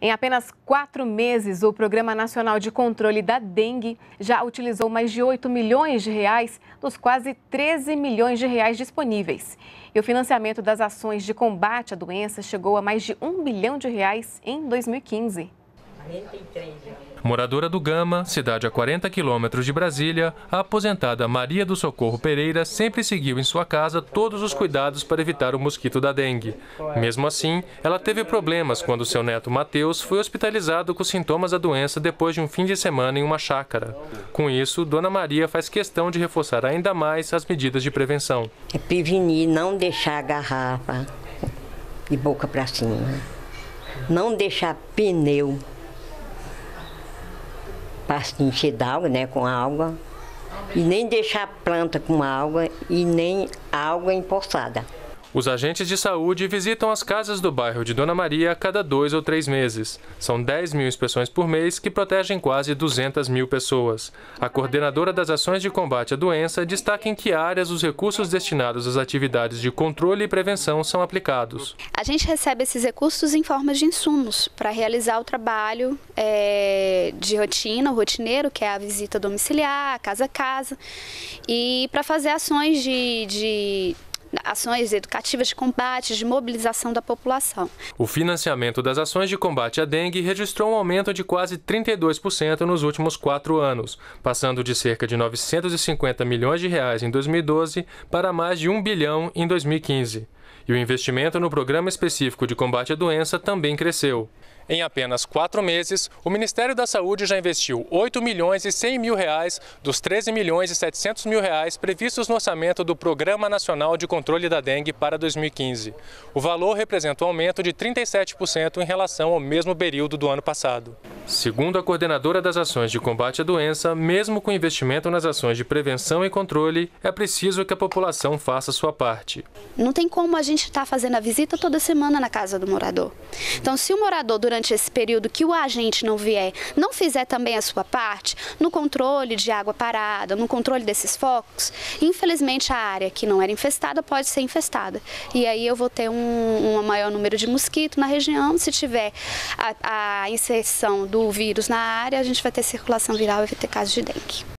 Em apenas quatro meses, o Programa Nacional de Controle da Dengue já utilizou mais de 8 milhões de reais dos quase 13 milhões de reais disponíveis. E o financiamento das ações de combate à doença chegou a mais de 1 bilhão de reais em 2015. Moradora do Gama, cidade a 40 quilômetros de Brasília, a aposentada Maria do Socorro Pereira sempre seguiu em sua casa todos os cuidados para evitar o mosquito da dengue. Mesmo assim, ela teve problemas quando seu neto Matheus foi hospitalizado com sintomas da doença depois de um fim de semana em uma chácara. Com isso, Dona Maria faz questão de reforçar ainda mais as medidas de prevenção. É prevenir, não deixar a garrafa de boca para cima, não deixar pneu para encher d'água, né, com água. E nem deixar a planta com água e nem água empoçada. Os agentes de saúde visitam as casas do bairro de Dona Maria a cada dois ou três meses. São 10 mil inspeções por mês que protegem quase 200 mil pessoas. A coordenadora das ações de combate à doença destaca em que áreas os recursos destinados às atividades de controle e prevenção são aplicados. A gente recebe esses recursos em forma de insumos para realizar o trabalho é, de rotina, o rotineiro, que é a visita domiciliar, casa a casa, e para fazer ações de, de ações educativas de combate, de mobilização da população. O financiamento das ações de combate à dengue registrou um aumento de quase 32% nos últimos quatro anos, passando de cerca de 950 milhões de reais em 2012 para mais de 1 bilhão em 2015. E o investimento no Programa Específico de Combate à Doença também cresceu. Em apenas quatro meses, o Ministério da Saúde já investiu 8 milhões e 100 mil reais dos 13 milhões e 700 mil reais previstos no orçamento do Programa Nacional de Controle da Dengue para 2015. O valor representa um aumento de 37% em relação ao mesmo período do ano passado. Segundo a coordenadora das ações de combate à doença, mesmo com investimento nas ações de prevenção e controle, é preciso que a população faça sua parte. Não tem como a gente estar tá fazendo a visita toda semana na casa do morador. Então, se o morador, durante esse período que o agente não vier, não fizer também a sua parte, no controle de água parada, no controle desses focos, infelizmente a área que não era infestada pode ser infestada. E aí eu vou ter um, um maior número de mosquito na região. Se tiver a, a inserção do vírus na área, a gente vai ter circulação viral e vai ter casos de dengue.